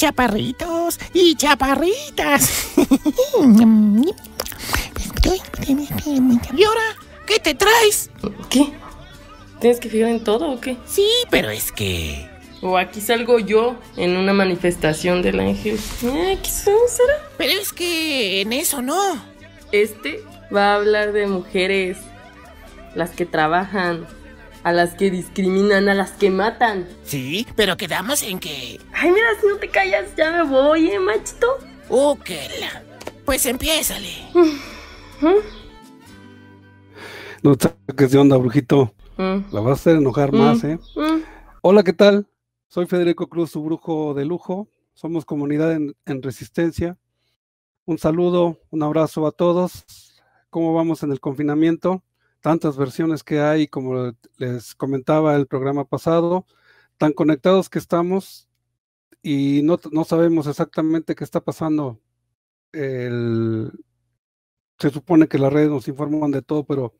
chaparritos y chaparritas. ¿Y ahora qué te traes? ¿Qué? ¿Tienes que fijar en todo o qué? Sí, pero es que... O aquí salgo yo en una manifestación del ángel. Eh, pero es que en eso no. Este va a hablar de mujeres, las que trabajan, a las que discriminan, a las que matan. Sí, pero quedamos en que... Ay, mira, si no te callas, ya me voy, ¿eh, machito? okay oh, Pues empiézale. Mm. No saques de onda, brujito. Mm. La vas a hacer enojar mm. más, ¿eh? Hola, ¿qué tal? Soy Federico Cruz, su brujo de lujo. Somos comunidad en, en resistencia. Un saludo, un abrazo a todos. ¿Cómo vamos en el confinamiento? tantas versiones que hay, como les comentaba el programa pasado, tan conectados que estamos y no, sabemos exactamente qué está pasando. se supone que las redes nos informan de todo, pero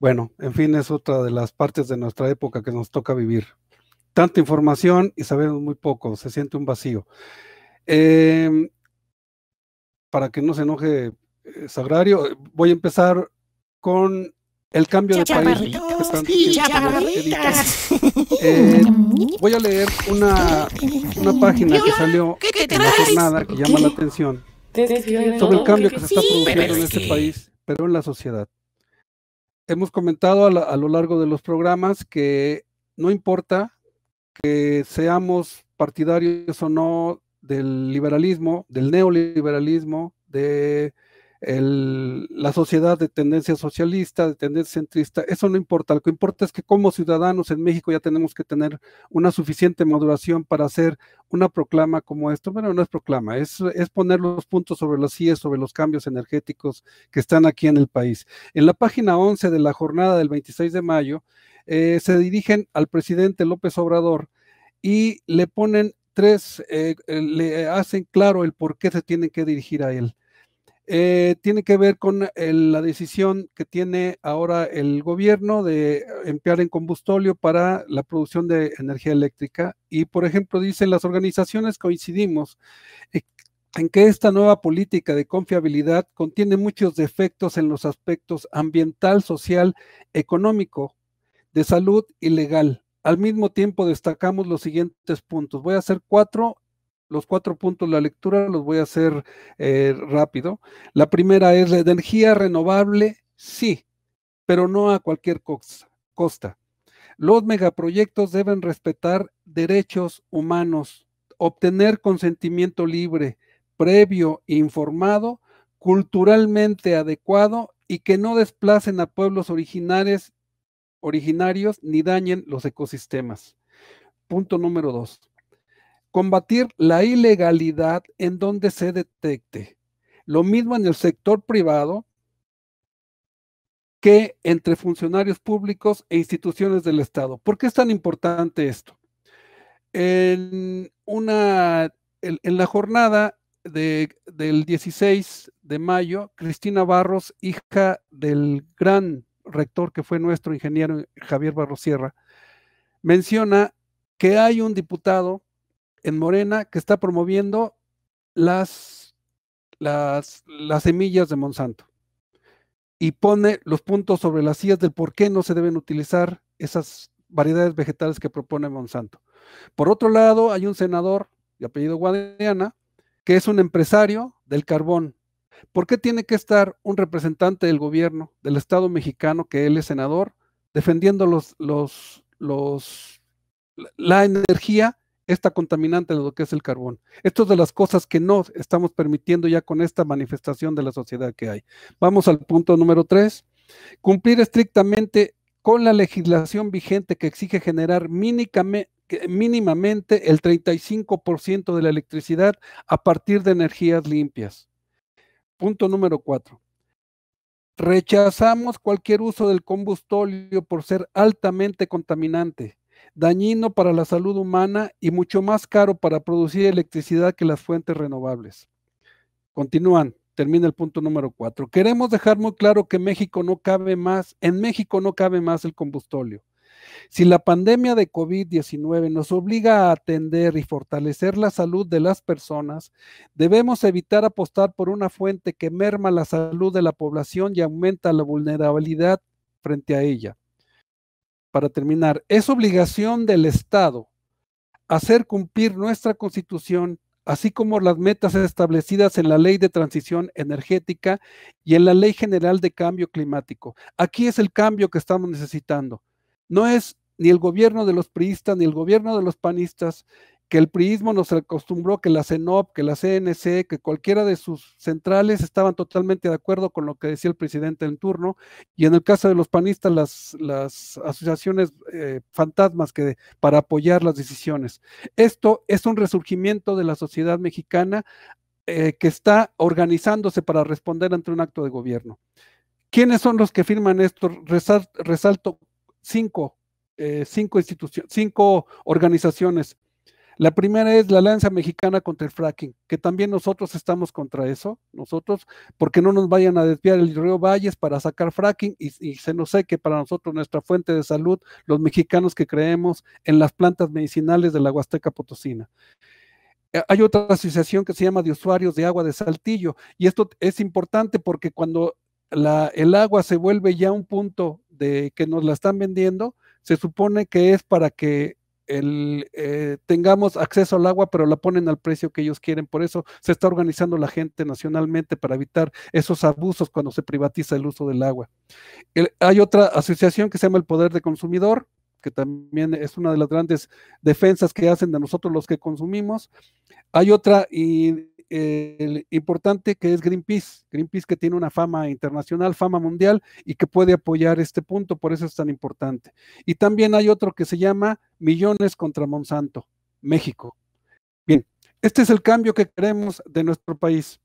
bueno, en fin, es otra de las partes de nuestra época que nos toca vivir. Tanta información y sabemos muy poco, se siente un vacío. Em, para que no se enoje eh, Sagrario, voy a empezar con el cambio de país. Eh, voy a leer una, una página que salió en la jornada que llama la atención sobre el cambio que se está produciendo en este país, pero en la sociedad. Hemos comentado a lo largo de los programas que no importa que seamos partidarios o no del liberalismo, del neoliberalismo, de el, la sociedad de tendencia socialista, de tendencia centrista, eso no importa. Lo que importa es que como ciudadanos en México ya tenemos que tener una suficiente maduración para hacer una proclama como esto. Bueno, no es proclama, es, poner los puntos sobre las IES, sobre los cambios energéticos que están aquí en el país. En la página 11 de la jornada del 26 de mayo, eh, se dirigen al presidente López Obrador y le ponen tres, eh, eh, le hacen claro el por qué se tienen que dirigir a él. Eh, tiene que ver con la decisión que tiene ahora el gobierno de emplear en combustóleo para la producción de energía eléctrica. Y, por ejemplo, dicen las organizaciones coincidimos e-, en que esta nueva política de confiabilidad contiene muchos defectos en los aspectos ambiental, social, económico, de salud y legal. Al mismo tiempo destacamos los siguientes puntos. Voy a hacer cuatro los cuatro puntos de la lectura los voy a hacer eh, rápido. La primera es la energía renovable, sí, pero no a cualquier costa. Los megaproyectos deben respetar derechos humanos, obtener consentimiento libre, previo, informado, culturalmente adecuado y que no desplacen a pueblos originarios ni dañen los ecosistemas. Punto número dos combatir la ilegalidad en donde se detecte. Lo mismo en el sector privado que entre funcionarios públicos e instituciones del Estado. ¿Por qué es tan importante esto? En, una, en, la jornada del 16 de mayo, Cristina Barros, hija del gran rector que fue nuestro ingeniero Javier Barros Sierra, menciona que hay un diputado en Morena que está promoviendo las, las, las semillas de Monsanto y pone los puntos sobre las sillas del por qué no se deben utilizar esas variedades vegetales que propone Monsanto. Por otro lado, hay un senador de apellido Guadiana que es un empresario del carbón. ¿Por qué tiene que estar un representante del gobierno del Estado mexicano, que él es senador, defendiendo los, los, los, la energía esta contaminante de lo que es el carbón. Esto es de las cosas que no estamos permitiendo ya con esta manifestación de la sociedad que hay. Vamos al punto número tres. Cumplir estrictamente con la legislación vigente que exige generar mínimamente el 35% de la electricidad a partir de energías limpias. Punto número cuatro. Rechazamos cualquier uso del combustóleo por ser altamente contaminante dañino para la salud humana y mucho más caro para producir electricidad que las fuentes renovables. Continúan, termina el punto número cuatro. Queremos dejar muy claro que México no cabe más, en México no cabe más el combustóleo. Si la pandemia de COVID-19 nos obliga a atender y fortalecer la salud de las personas, debemos evitar apostar por una fuente que merma la salud de la población y aumenta la vulnerabilidad frente a ella para terminar, es obligación del Estado hacer cumplir nuestra constitución, así como las metas establecidas en la Ley de Transición Energética y en la Ley General de Cambio Climático. Aquí es el cambio que estamos necesitando. No es ni el gobierno de los priistas, ni el gobierno de los panistas, que el priismo nos acostumbró que la CENOP, que la CNC, que cualquiera de sus centrales estaban totalmente de acuerdo con lo que decía el presidente en turno, y en el caso de los panistas, las, las asociaciones eh, fantasmas que para apoyar las decisiones. Esto es un resurgimiento de la sociedad mexicana eh, que está organizándose para responder ante un acto de gobierno. ¿Quiénes son los que firman esto? resalto cinco, eh, cinco, cinco organizaciones. La primera es la alianza mexicana contra el fracking, que también nosotros estamos contra eso, nosotros, porque no nos vayan a desviar el río Valles para sacar fracking y, se nos sé para nosotros nuestra fuente de salud, los mexicanos que creemos en las plantas medicinales de la Huasteca Potosina eh, hay otra asociación que se llama de usuarios de agua de Saltillo y esto es importante porque cuando la, el agua se vuelve ya un punto de que nos la están vendiendo, se supone que es para que el, eh, tengamos acceso al agua, pero la ponen al precio que ellos quieren. Por eso se está organizando la gente nacionalmente para evitar esos abusos cuando se privatiza el uso del agua. hay otra asociación que se llama el Poder de Consumidor, que también es una de las grandes defensas que hacen de nosotros los que consumimos. Hay otra y el importante que es Greenpeace, Greenpeace que tiene una fama internacional, fama mundial y que puede apoyar este punto, por eso es tan importante. Y también hay otro que se llama Millones contra Monsanto, México. Bien, este es el cambio que queremos de nuestro país.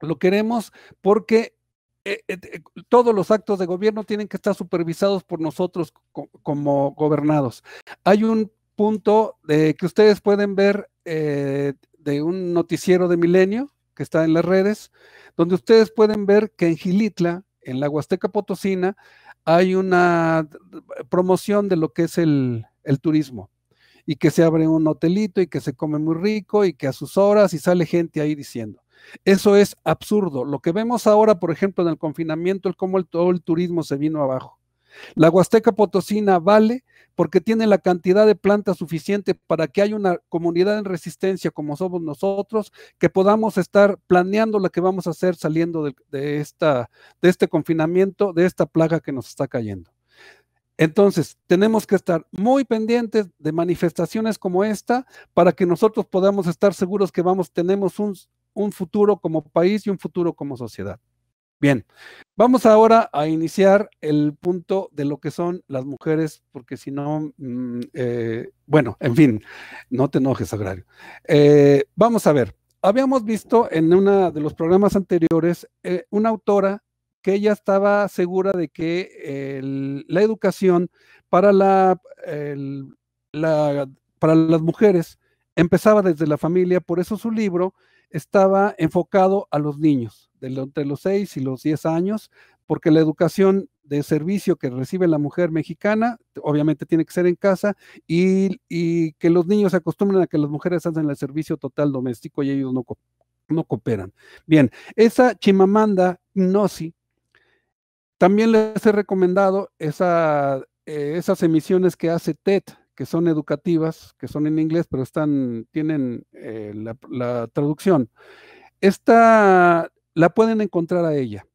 Lo queremos porque eh, eh, eh, todos los actos de gobierno tienen que estar supervisados por nosotros como gobernados. Hay un punto que ustedes pueden ver de un noticiero de milenio que está en las redes, donde ustedes pueden ver que en Gilitla, en la Huasteca Potosina, hay una promoción de lo que es el, turismo y que se abre un hotelito y que se come muy rico y que a sus horas y sale gente ahí diciendo. Eso es absurdo. Lo que vemos ahora, por ejemplo, en el confinamiento, el cómo el, todo el turismo se vino abajo. La Huasteca Potosina vale porque tiene la cantidad de plantas suficiente para que haya una comunidad en resistencia como somos nosotros, que podamos estar planeando lo que vamos a hacer saliendo de, esta, de este confinamiento, de esta plaga que nos está cayendo. Entonces, tenemos que estar muy pendientes de manifestaciones como esta para que nosotros podamos estar seguros que vamos, tenemos un futuro como país y un futuro como sociedad. Bien, vamos ahora a iniciar el punto de lo que son las mujeres, porque si no, mm, eh, bueno, en fin, no te enojes, agrario. Eh, vamos a ver, habíamos visto en uno de los programas anteriores eh, una autora que ella estaba segura de que la educación para, la, para las mujeres empezaba desde la familia, por eso su libro estaba enfocado a los niños, de entre los 6 y los 10 años, porque la educación de servicio que recibe la mujer mexicana, obviamente tiene que ser en casa, y, que los niños se acostumbren a que las mujeres hacen el servicio total doméstico y ellos no, cooperan. Bien, esa Chimamanda Gnosi, también les he recomendado esa, eh, esas emisiones que hace TED que son educativas, que son en inglés, pero están, tienen eh, la, traducción. Esta la pueden encontrar a ella.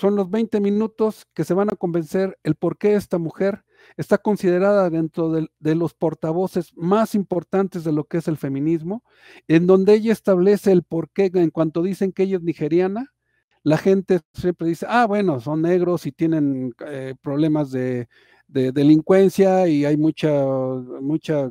Son los 20 minutos que se van a convencer el por qué esta mujer está considerada dentro de, los portavoces más importantes de lo que es el feminismo, en donde ella establece el por qué en cuanto dicen que ella es nigeriana, la gente siempre dice, ah, bueno, son negros y tienen eh, problemas de, de delincuencia y hay mucha, mucha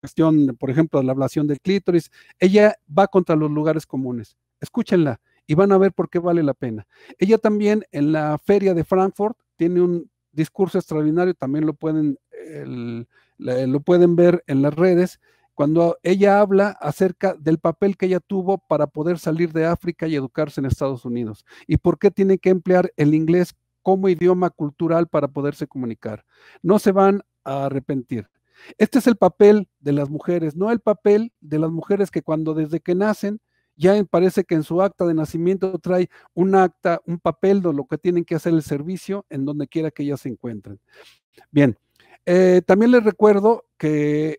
cuestión, por ejemplo, la ablación del clítoris. Ella va contra los lugares comunes. Escúchenla y van a ver por qué vale la pena. Ella también en la feria de Frankfurt tiene un discurso extraordinario, también lo pueden, lo pueden ver en las redes, cuando ella habla acerca del papel que ella tuvo para poder salir de África y educarse en Estados Unidos y por qué tiene que emplear el inglés como idioma cultural para poderse comunicar. No se van a arrepentir. Este es el papel de las mujeres, no el papel de las mujeres que cuando desde que nacen ya parece que en su acta de nacimiento trae un acta, un papel de lo que tienen que hacer el servicio en donde quiera que ellas se encuentren. Bien, eh, también les recuerdo que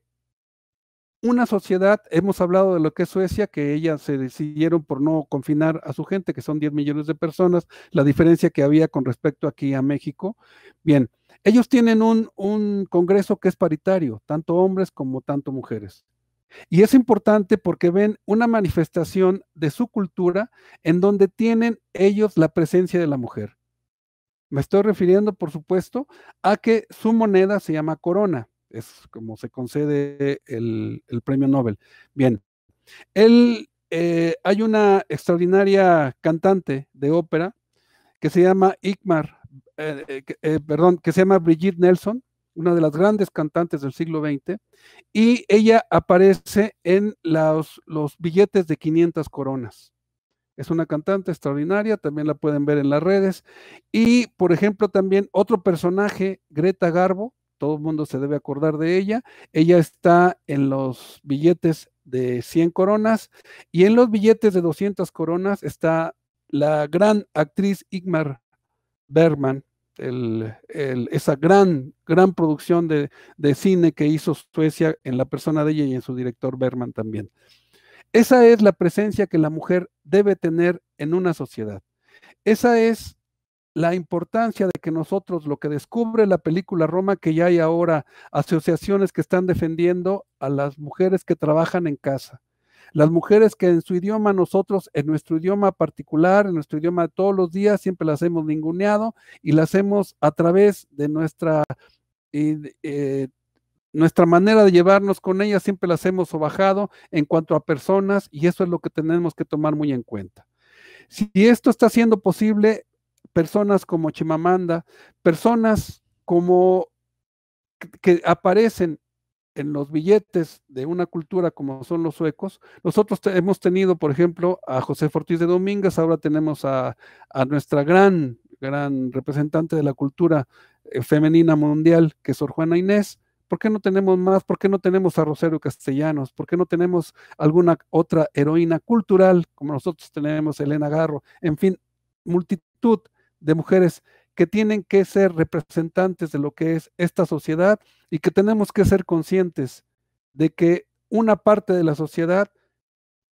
una sociedad, hemos hablado de lo que es Suecia, que ellas se decidieron por no confinar a su gente, que son 10 millones de personas, la diferencia que había con respecto aquí a México. Bien, ellos tienen un, un Congreso que es paritario, tanto hombres como tanto mujeres. Y es importante porque ven una manifestación de su cultura en donde tienen ellos la presencia de la mujer. Me estoy refiriendo, por supuesto, a que su moneda se llama corona es como se concede el, premio Nobel. Bien, eh, hay una extraordinaria cantante de ópera que se llama Igmar, eh, eh, perdón, que se llama Brigitte Nelson, una de las grandes cantantes del siglo XX, y ella aparece en los, los billetes de 500 coronas. Es una cantante extraordinaria, también la pueden ver en las redes. Y, por ejemplo, también otro personaje, Greta Garbo, todo el mundo se debe acordar de ella. Ella está en los billetes de 100 coronas y en los billetes de 200 coronas está la gran actriz Igmar Berman, esa gran, gran producción de, de, cine que hizo Suecia en la persona de ella y en su director Berman también. Esa es la presencia que la mujer debe tener en una sociedad. Esa es la importancia de que nosotros lo que descubre la película Roma, que ya hay ahora asociaciones que están defendiendo a las mujeres que trabajan en casa, las mujeres que en su idioma nosotros, en nuestro idioma particular, en nuestro idioma de todos los días, siempre las hemos ninguneado y las hemos a través de nuestra... Eh, nuestra manera de llevarnos con ellas siempre las hemos bajado en cuanto a personas y eso es lo que tenemos que tomar muy en cuenta. Si esto está siendo posible, personas como Chimamanda, personas como que aparecen en los billetes de una cultura como son los suecos. Nosotros hemos tenido, por ejemplo, a José Fortís de Domínguez, ahora tenemos a, nuestra gran, gran representante de la cultura eh, femenina mundial, que es Sor Juana Inés. ¿Por qué no tenemos más? ¿Por qué no tenemos a Rosario Castellanos? ¿Por qué no tenemos alguna otra heroína cultural como nosotros tenemos Elena Garro? En fin, multitud de mujeres que tienen que ser representantes de lo que es esta sociedad y que tenemos que ser conscientes de que una parte de la sociedad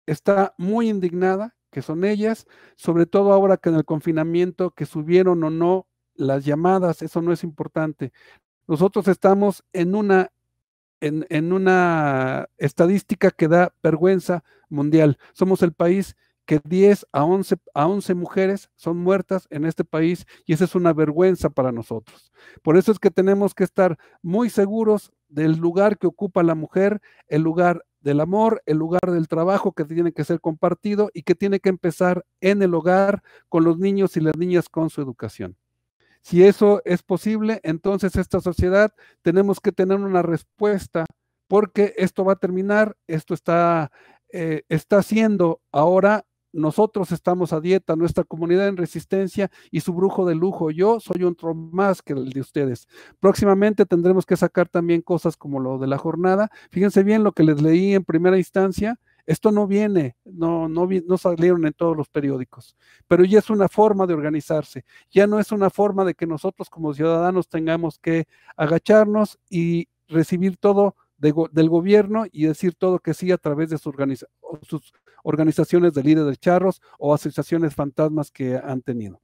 está muy indignada, que son ellas, sobre todo ahora que en el confinamiento, que subieron o no las llamadas, eso no es importante. Nosotros estamos en una, en, en una estadística que da vergüenza mundial. Somos el país que 10 a 11, a 11 mujeres son muertas en este país y esa es una vergüenza para nosotros. Por eso es que tenemos que estar muy seguros del lugar que ocupa la mujer, el lugar del amor, el lugar del trabajo que tiene que ser compartido y que tiene que empezar en el hogar con los niños y las niñas con su educación. Si eso es posible, entonces esta sociedad tenemos que tener una respuesta porque esto va a terminar, esto está, eh, está siendo ahora nosotros estamos a dieta, nuestra comunidad en resistencia y su brujo de lujo. Yo soy otro más que el de ustedes. Próximamente tendremos que sacar también cosas como lo de la jornada. Fíjense bien lo que les leí en primera instancia. Esto no viene, no, no, salieron en todos los periódicos, pero ya es una forma de organizarse, ya no es una forma de que nosotros como ciudadanos tengamos que agacharnos y recibir todo del gobierno y decir todo que sí a través de su organiza, organizaciones de líderes de charros o asociaciones fantasmas que han tenido.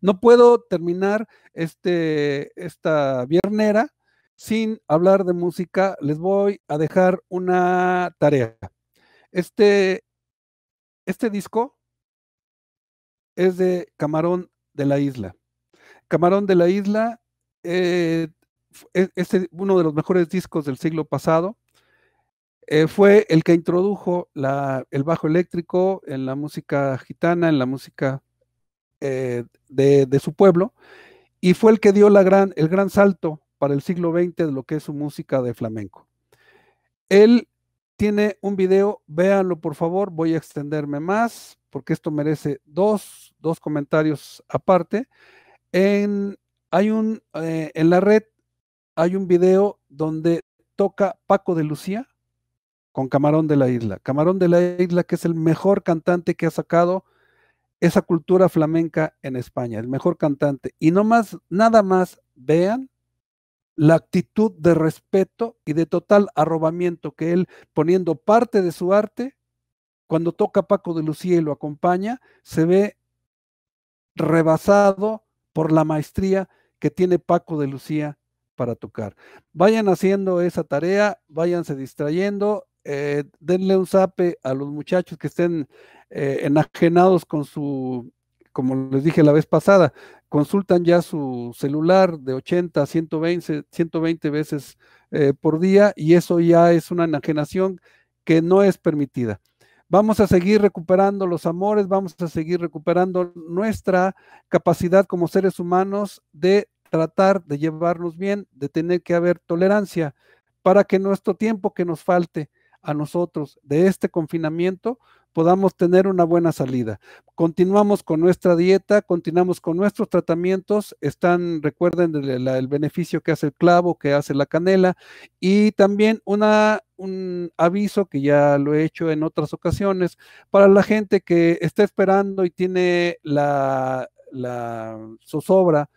No puedo terminar este, esta viernera sin hablar de música. Les voy a dejar una tarea. Este, este disco es de Camarón de la Isla. Camarón de la Isla eh, e, es, uno de los mejores discos del siglo pasado. Eh, fue el que introdujo el bajo eléctrico en la música gitana, en la música eh, de, su pueblo, y fue el que dio el gran salto para el siglo XX de lo que es su música de flamenco. Él tiene un video, véanlo por favor, voy a extenderme más porque esto merece dos, comentarios aparte. En, hay un, eh, en la red hay un video donde toca Paco de Lucía, con Camarón de la Isla. Camarón de la Isla, que es el mejor cantante que ha sacado esa cultura flamenca en España, el mejor cantante. Y no más, nada más vean la actitud de respeto y de total arrobamiento que él, poniendo parte de su arte, cuando toca Paco de Lucía y lo acompaña, se ve rebasado por la maestría que tiene Paco de Lucía para tocar. Vayan haciendo esa tarea, váyanse distrayendo, eh, denle un zape a los muchachos que estén eh, enajenados con su, como les dije la vez pasada, consultan ya su celular de 80 a 120, 120 veces eh, por día y eso ya es una enajenación que no es permitida. Vamos a seguir recuperando los amores, vamos a seguir recuperando nuestra capacidad como seres humanos de tratar de llevarnos bien, de tener que haber tolerancia para que nuestro tiempo que nos falte, a nosotros de este confinamiento podamos tener una buena salida. Continuamos con nuestra dieta, continuamos con nuestros tratamientos, están, recuerden el, beneficio que hace el clavo, que hace la canela, y también una, un aviso que ya lo he hecho en otras ocasiones, para la gente que está esperando y tiene la, la zozobra,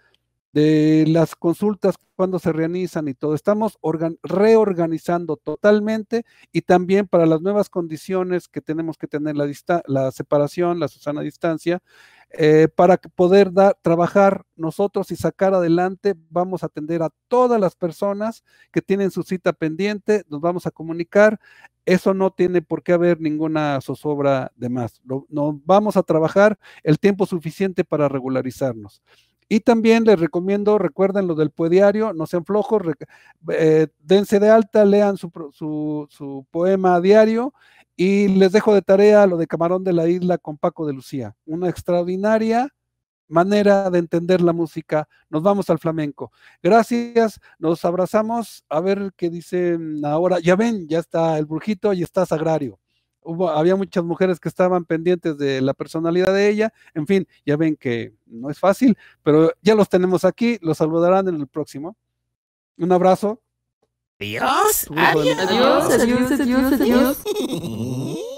de las consultas, cuando se realizan y todo. Estamos reorganizando totalmente y también para las nuevas condiciones que tenemos que tener la, la separación, la Susana distancia, eh, para poder dar, trabajar nosotros y sacar adelante, vamos a atender a todas las personas que tienen su cita pendiente, nos vamos a comunicar. Eso no tiene por qué haber ninguna zozobra de más. no vamos a trabajar el tiempo suficiente para regularizarnos. Y también les recomiendo, recuerden lo del poediario, no sean flojos, eh, dense de alta, lean su, poema diario y les dejo de tarea lo de Camarón de la Isla con Paco de Lucía. Una extraordinaria manera de entender la música. Nos vamos al flamenco. Gracias, nos abrazamos. A ver qué dicen ahora. Ya ven, ya está el brujito y está Sagrario había muchas mujeres que estaban pendientes de la personalidad de ella. En fin, ya ven que no es fácil, pero ya los tenemos aquí. Los saludarán en el próximo. Un abrazo. Adiós, adiós, adiós, adiós. adiós.